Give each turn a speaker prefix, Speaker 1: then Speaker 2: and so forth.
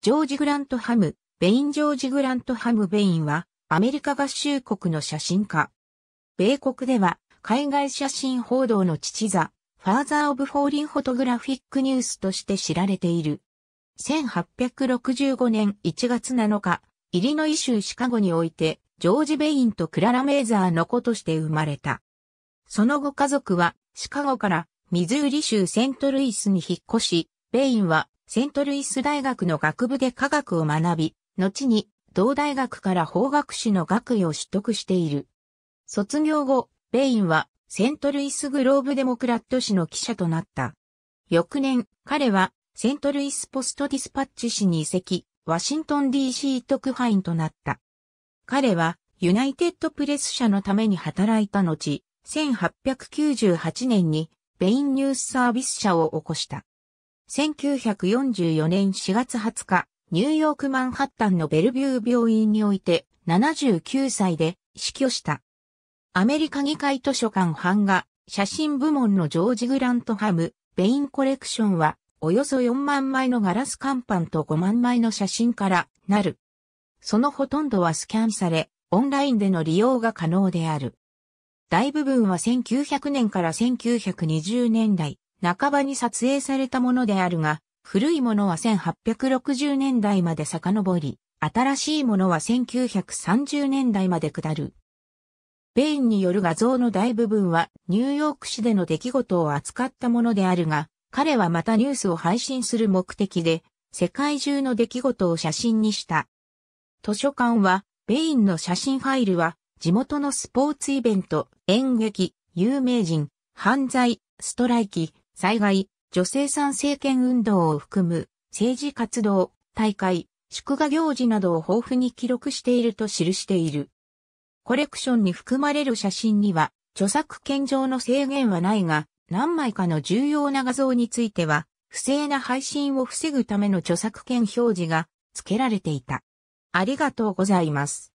Speaker 1: ジョージ・グラント・ハム、ベイン・ジョージ・グラント・ハム・ベインは、アメリカ合衆国の写真家。米国では、海外写真報道の父座、ファーザー・オブ・フォーリン・フォトグラフィック・ニュースとして知られている。1865年1月7日、イリノイ州シカゴにおいて、ジョージ・ベインとクララ・メーザーの子として生まれた。その後家族は、シカゴからミズーリ州セントルイスに引っ越し、ベインはセントルイス大学の学部で科学を学び、後に同大学から法学士の学位を取得している。卒業後、ベインはセントルイスグローブデモクラット氏の記者となった。翌年、彼はセントルイスポストディスパッチ氏に移籍、ワシントン DC 特派員となった。彼はユナイテッドプレス社のために働いた後、1898年にベインニュースサービス社を起こした。1944年4月20日、ニューヨークマンハッタンのベルビュー病院において79歳で死去した。アメリカ議会図書館版画写真部門のジョージ・グラントハム、ベインコレクションは、およそ4万枚のガラス乾板と5万枚の写真からなる。そのほとんどはスキャンされ、オンラインでの利用が可能である。大部分は1900年から1920年代、半ばに撮影されたものであるが、古いものは1860年代まで遡り、新しいものは1930年代まで下る。ベインによる画像の大部分はニューヨーク市での出来事を扱ったものであるが、彼はまたニュースを配信する目的で、世界中の出来事を写真にした。図書館は、ベインの写真ファイルは、地元のスポーツイベント、演劇、有名人、犯罪、ストライキ、災害、女性参政権運動を含む政治活動、大会、祝賀行事などを豊富に記録していると記している。コレクションに含まれる写真には、著作権上の制限はないが、何枚かの重要な画像については、不正な配信を防ぐための著作権表示が付けられていた。ありがとうございます。